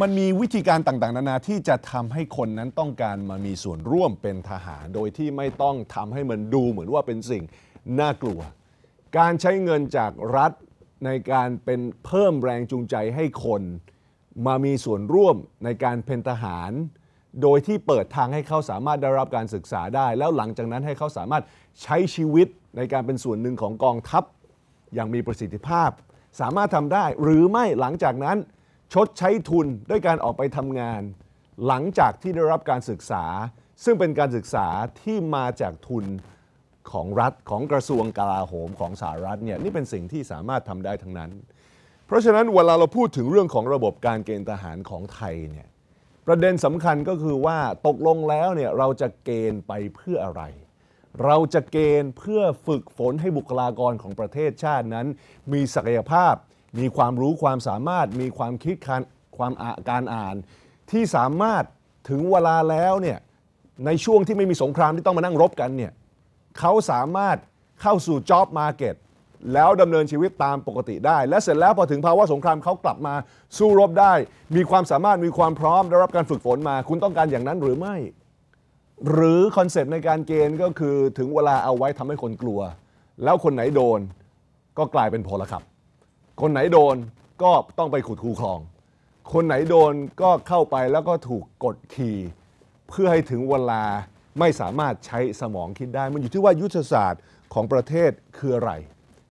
มันมีวิธีการต่างๆ นานาที่จะทำให้คนนั้นต้องการมามีส่วนร่วมเป็นทหาร โดยที่ไม่ต้องทำให้มันดูเหมือนว่าเป็นสิ่งน่ากลัว การใช้เงินจากรัฐในการเป็นเพิ่มแรงจูงใจให้คน มามีส่วนร่วมในการเป็นทหาร โดยที่เปิดทางให้เขาสามารถได้รับการศึกษาได้ แล้วหลังจากนั้นให้เขาสามารถใช้ชีวิตในการเป็นส่วนหนึ่งของกองทัพอย่างมีประสิทธิภาพสามารถทำได้ หรือไม่หลังจากนั้นชดใช้ทุนด้วยการออกไปทำงาน หลังจากที่ได้รับการศึกษา ซึ่งเป็นการศึกษาที่มาจากทุนของรัฐของกระทรวงกลาโหมของสหรัฐเนี่ยนี่เป็นสิ่งที่สามารถทำได้ทั้งนั้น เพราะฉะนั้นเวลาเราพูดถึงเรื่องของระบบการเกณฑ์ทหารของไทยเนี่ยประเด็นสำคัญก็คือว่าตกลงแล้วเนี่ยเราจะเกณฑ์ไปเพื่ออะไร เราจะเกณฑ์เพื่อฝึกฝนให้บุคลากรของประเทศชาตินั้น มีศักยภาพมีความรู้ความสามารถมีความคิดการความอาการอ่าน ที่สามารถถึงเวลาแล้วเนี่ยในช่วงที่ไม่มีสงครามที่ต้องมานั่งรบกันเนี่ยเขาสามารถเข้าสู่จ็อบมาเก็ตแล้วดำเนินชีวิตตามปกติได้ และเสร็จแล้วพอถึงภาวะสงครามเขากลับมา สู้รบได้ มีความสามารถมีความพร้อมได้รับการฝึกฝนมา คุณต้องการอย่างนั้นหรือไม่ หรือคอนเซปต์ในการเกณฑ์ก็คือถึงเวลาเอาไว้ทำให้คนกลัว แล้วคนไหนโดนก็กลายเป็นพลครับคนไหนโดนก็ต้องไปขุดคูคลอง คนไหนโดนก็เข้าไปแล้วก็ถูกกดขี่เพื่อให้ถึงเวลาไม่สามารถใช้สมองคิดได้ มันอยู่ที่ว่ายุทธศาสตร์ของประเทศคืออะไร